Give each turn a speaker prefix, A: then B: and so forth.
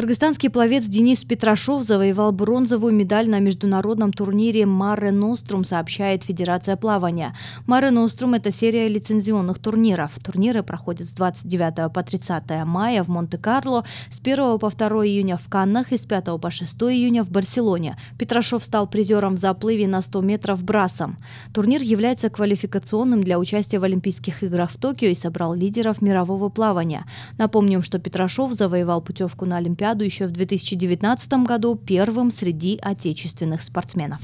A: Кыргызстанский пловец Денис Петрашов завоевал бронзовую медаль на международном турнире «Маре Нострум», сообщает Федерация плавания. «Маре Нострум» — это серия лицензионных турниров. Турниры проходят с 29 по 30 мая в Монте-Карло, с 1 по 2 июня в Каннах и с 5 по 6 июня в Барселоне. Петрашов стал призером в заплыве на 100 метров брасом. Турнир является квалификационным для участия в Олимпийских играх в Токио и собрал лидеров мирового плавания. Напомним, что Петрашов завоевал путевку на Олимпиаду награду еще в 2019 году первым среди отечественных спортсменов.